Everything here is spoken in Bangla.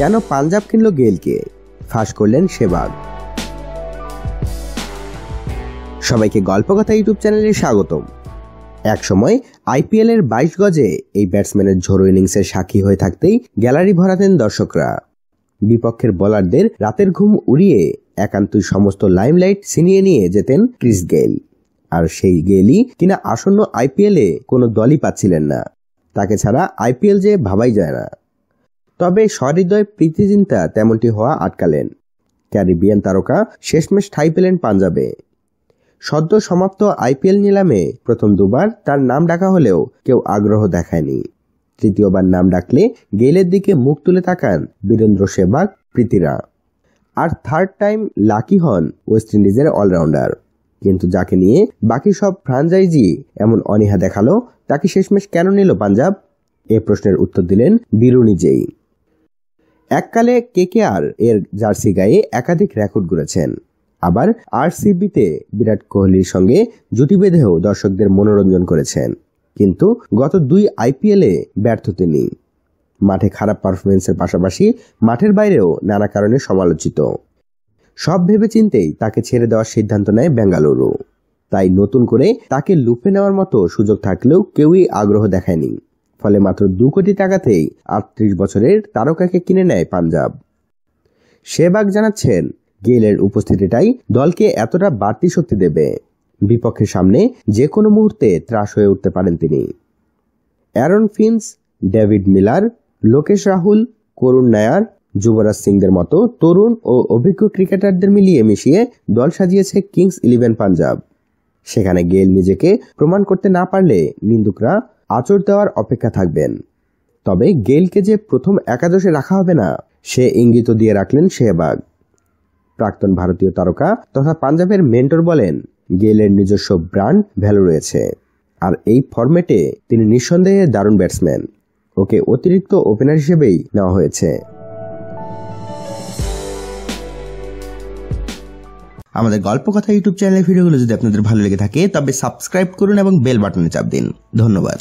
কেন পাঞ্জাব কিনল গেলকে ফাঁস করলেন সেবাগ সবাইকে গল্পকথা ইউটিউব চ্যানেলে স্বাগতম একসময় আইপিএলের বাইশ গজে এই ব্যাটসম্যানের ঝোড়ো ইনিংসের সাক্ষী হয়ে থাকতেই গ্যালারি ভরাতেন দর্শকরা বিপক্ষের বোলারদের রাতের ঘুম উড়িয়ে একান্তই সমস্ত লাইমলাইট ছিনিয়ে নিয়ে যেতেন ক্রিস গেল আর সেই গেলই কিনা আসন্ন আইপিএলে কোনো দলই পাচ্ছিলেন না তাকে ছাড়া আইপিএল যে ভাবাই যায় না তবে সহৃদয় চিন্তা তেমনটি হওয়া আটকালেন ক্যারিবিয়ান তারকা শেষমেশ ঠাই পেলেন পাঞ্জাবে সদ্য সমাপ্ত আইপিএল নিলামে প্রথম দুবার তার নাম ডাকা হলেও কেউ আগ্রহ দেখায়নি তৃতীয়বার নাম ডাকলে গেলের দিকে মুখ তুলে তাকান বীরেন্দ্র সেবাগ প্রীতিরা আর থার্ড টাইম লাকি হন ওয়েস্ট ইন্ডিজের অলরাউন্ডার কিন্তু যাকে নিয়ে বাকি সব ফ্রাঞ্চাইজি এমন অনীহা দেখালো তাকে শেষমেশ কেন নিল পাঞ্জাব এ প্রশ্নের উত্তর দিলেন বীরু নিজেই এককালে কেকেআর এর জার্সি গায়ে একাধিক রেকর্ড গড়েছেন আবার আরসিবিতে বিরাট কোহলির সঙ্গে জুটি বেঁধেও দর্শকদের মনোরঞ্জন করেছেন কিন্তু গত দুই আইপিএলে ব্যর্থ তিনি মাঠে খারাপ পারফরমেন্সের পাশাপাশি মাঠের বাইরেও নানা কারণে সমালোচিত সব ভেবে চিনতেই তাকে ছেড়ে দেওয়ার সিদ্ধান্ত নেয় বেঙ্গালুরু তাই নতুন করে তাকে লুপে নেওয়ার মতো সুযোগ থাকলেও কেউই আগ্রহ দেখায়নি ফলে মাত্র দু কোটি টাকাতেই আটত্রিশ বছরের তারকাকে কিনে নেয় পাঞ্জাব সেবাগ জানাচ্ছেন গেলের উপস্থিতিটাই দলকে এতটা বাড়তি শক্তি দেবে বিপক্ষের সামনে যে কোনো মুহূর্তে ত্রাস হয়ে উঠতে পারেন তিনি Aaron Finch David Miller Lokesh Rahul Karun Nair যুবরাজ সিংদের মতো তরুণ ও অভিজ্ঞ ক্রিকেটারদের মিলিয়ে মিশিয়ে দল সাজিয়েছে কিংস ইলেভেন পাঞ্জাব সেখানে গেল নিজেকে প্রমাণ করতে না পারলে নিন্দুকরা আচর দেওয়ার অপেক্ষা থাকবেন তবে গেলকে যে প্রথম একাদশে রাখা হবে না সে ইঙ্গিত দিয়ে রাখলেন শেহবাগ প্রাক্তন ভারতীয় তারকা তথা পাঞ্জাবের মেন্টর বলেন গেলের নিজস্ব ব্র্যান্ড ভ্যালু রয়েছে আর এই ফরম্যাটে তিনি নিঃসন্দেহে দারুণ ব্যাটসম্যান ওকে অতিরিক্ত ওপেনার হিসেবেই নেওয়া হয়েছে আমাদের গল্প কথা ইউটিউব চ্যানেলের ভিডিওগুলো যদি আপনাদের ভালো লেগে থাকে তবে সাবস্ক্রাইব করুন এবং বেল বাটনে চাপ দিন ধন্যবাদ